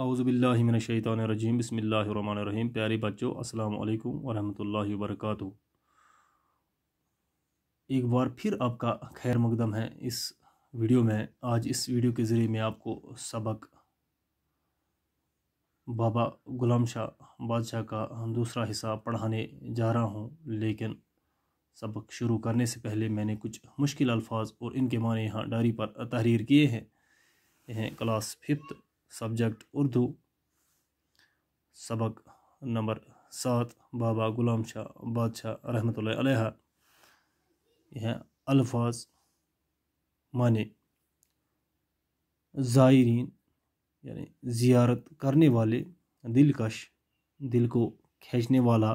अवज़बिल्लिमिनशैतरजीम बसमीम प्यारे बच्चों अस्सलाम वालेकुम वरहमतुल्लाहि वबरकatuh एक बार फिर आपका खैर मकदम है इस वीडियो में आज इस वीडियो के ज़रिए मैं आपको सबक बाबा गुलाम शाह बादशाह का दूसरा हिस्सा पढ़ाने जा रहा हूँ लेकिन सबक शुरू करने से पहले मैंने कुछ मुश्किल अल्फाज और इनके माने यहाँ डायरी पर तहरीर किए हैं यह क्लास फिफ्थ सब्जेक्ट उर्दू सबक नंबर सात बाबा गुलाम शाह बादशाह रहमत यह अल्फाज माने ज़ायरीन यानी ज़ियारत करने वाले दिलकश दिल को खींचने वाला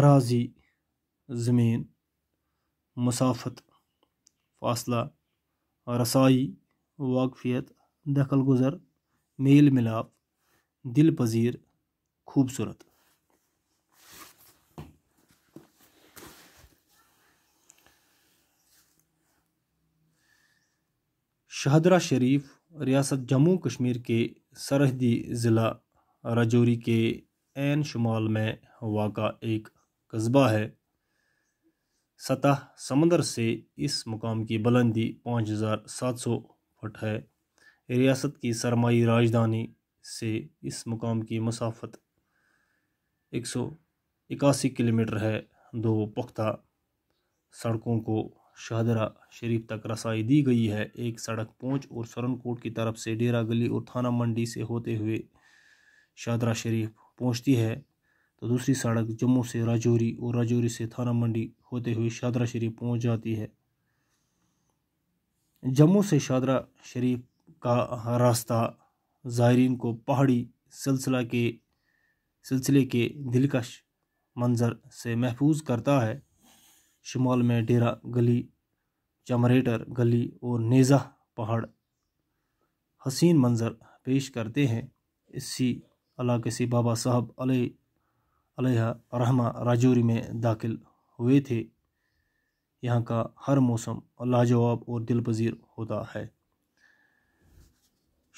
अराजी ज़मीन मुसाफत फासला रसाई वाकफियत दखल गुज़र मेल मिलाप दिल पजीर खूबसूरत शाहदरा शरीफ रियासत जम्मू कश्मीर के सरहदी ज़िला राजौरी के एन शुमाल में का एक कस्बा है सतह समंदर से इस मुकाम की बुलंदी पाँच हज़ार सात सौ फुट है रियासत की सरमाई राजधानी से इस मुकाम की मसाफत एक सौ इक्यासी किलोमीटर है दो पुख्ता सड़कों को शाहदरा शरीफ तक रसाई दी गई है एक सड़क पहुंच और सरनकोट की तरफ से डेरा गली और थाना मंडी से होते हुए शाहदरा शरीफ पहुंचती है तो दूसरी सड़क जम्मू से राजौरी और राजौरी से थाना मंडी होते हुए शाहदरा शरीफ पहुंच जाती है जम्मू से शाहदरा शरीफ का रास्ता ज़ायरीन को पहाड़ी सिलसिला के सिलसिले के दिलकश मंज़र से महफूज करता है शुमाल में डेरा गली चमरेटर गली और नेज़ा पहाड़ हसीन मंज़र पेश करते हैं इसी अलाके से बाबा साहब अलह रहमा राजौरी में दाखिल हुए थे यहाँ का हर मौसम लाजवाब और दिलपजीर होता है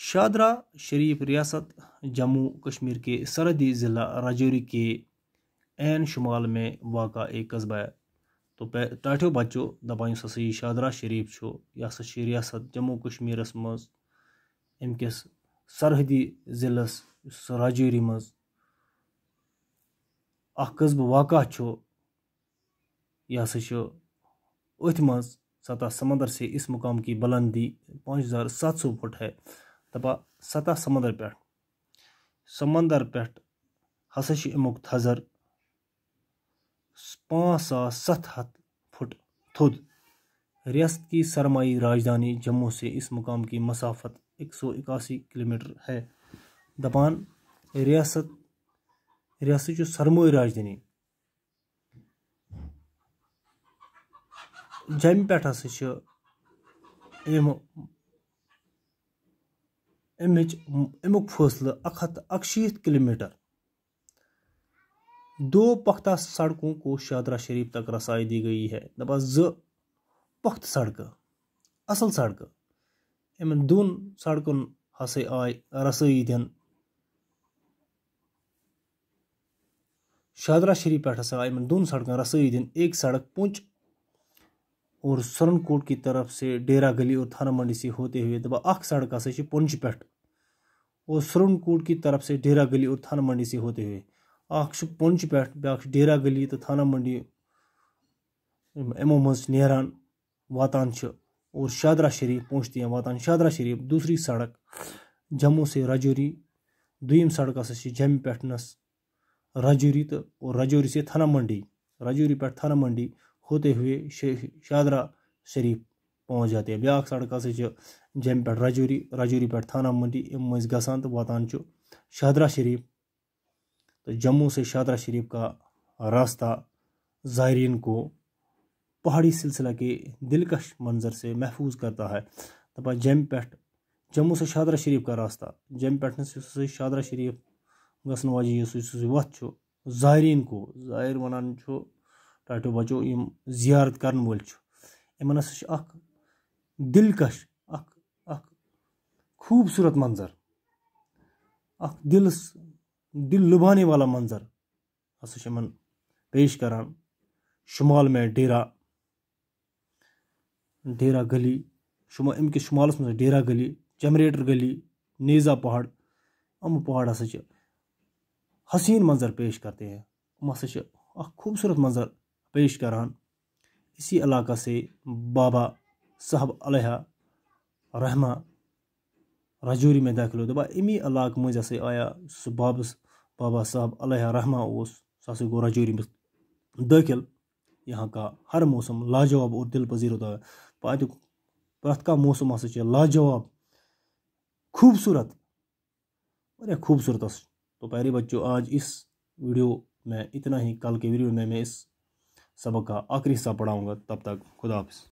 शादरा शरीफ रियासत जम्मू कश्मीर के सरहदी ज़िला राजौरी के एन शुमाल में वाक़ एक कस्बा है तो टाठियों बच्चों दपा यस यह शादरा शरीफ यह हसा रियासत जम्मू कश्मीर मज अमक सरहदी ज़िलस राजौरी मज अ कस्बह वाक़ यह अथ मज सतह समंदर से इस मुकाम की बुलंदी पाँच हज़ार सात सौ फुट है दपा सतह समंदर पे समंदर पे हसा अमु थजर पाँच सास सत हथ फुट थोद रियासत की सरमाई राजधानी जम्मू से इस मुकाम की मसाफत एक सौ इक्यासी किलोमीटर है दपान रियासत रियासत जो सरमाई राजधानी जम पे हसा यम अमिच अमुक फसलह अख हथ अकशीत किलोमीटर दो पख्ता सड़कों को शादरा शरीफ तक रसाई दी गई है दपा ज पख्त सड़क असल सड़क इन दोन सड़कन हसे आय रसाई दिन शादरा शरीफ पे हसा आय इन दोन सड़क रसाई दिन एक सड़क पुंछ और सरनकोट की तरफ से डेरा गली और थाना मंडी से होते हुए दबा अख सड़क हसा पुंज पे और सरनकोट की तरफ से डेरा गली और थाना मंडी से होते हुए अख पुंज पे ब्या डेरा गली तो थाना मंडी इमो मज वातान और शादरा शरीफ पहुँचते हैं वातान शादरा शरीफ दूसरी सड़क जम्मू से राजौरी दुम सड़क हसा जम पे नस राजौरी तो और राजौरी से थाना मंडी राजौरी पे थाना मंडी होते हुए शादरा शरीफ पहुँच जाते ब्या सड़क हस जम पे राजौरी राजौरी पे थाना मंडी अम ग तो वातान शादरा शरीफ तो जम्मू से शादरा शरीफ का रास्ता ज़ायरीन को पहाड़ी सिलसिला के दिलकश मंजर से महफूज करता है तब तो जम पे जम्मू से शादरा शरीफ का रास्ता जम पे शादरा शरीफ गाजी वो ज़ायरीन को जायर वनान ٹاٹو بچو یم زیارت کرن ول یمن ہسا اخ دلکش اخ اخ خوبصورت منظر اخ دلس دل لبانے والا منظر ہسا یمن پیش کران شمال میں ڈیرا ڈیرا گلی شما امہ کس شمالس مز ڈیرا گلی جمریٹر گلی نیزا پہاڑ ام پہاڑ ہسا حسین منظر پیش کرتے ہیں ام ہسا اخ خوبصورت منظر पेश करान इसी इलाका से बाबा साहब अलहा रहमा राजौरी में दाखिल दबा अमी इलाक मज आया सो बाबस बाबा साहब अलहा रहमा उस सह गो राजौरी में दाखिल यहाँ का हर मौसम लाजवाब और दिल पजीर होता है पात प्रत कह मौसम हे लाजवाब खूबसूरत खूबसूरत तो प्यारे बच्चों आज इस वीडियो में इतना ही कल के वीडियो में मैं इस सबक का आखिरी हिस्सा पढ़ाऊँगा तब तक खुदा हाफिज़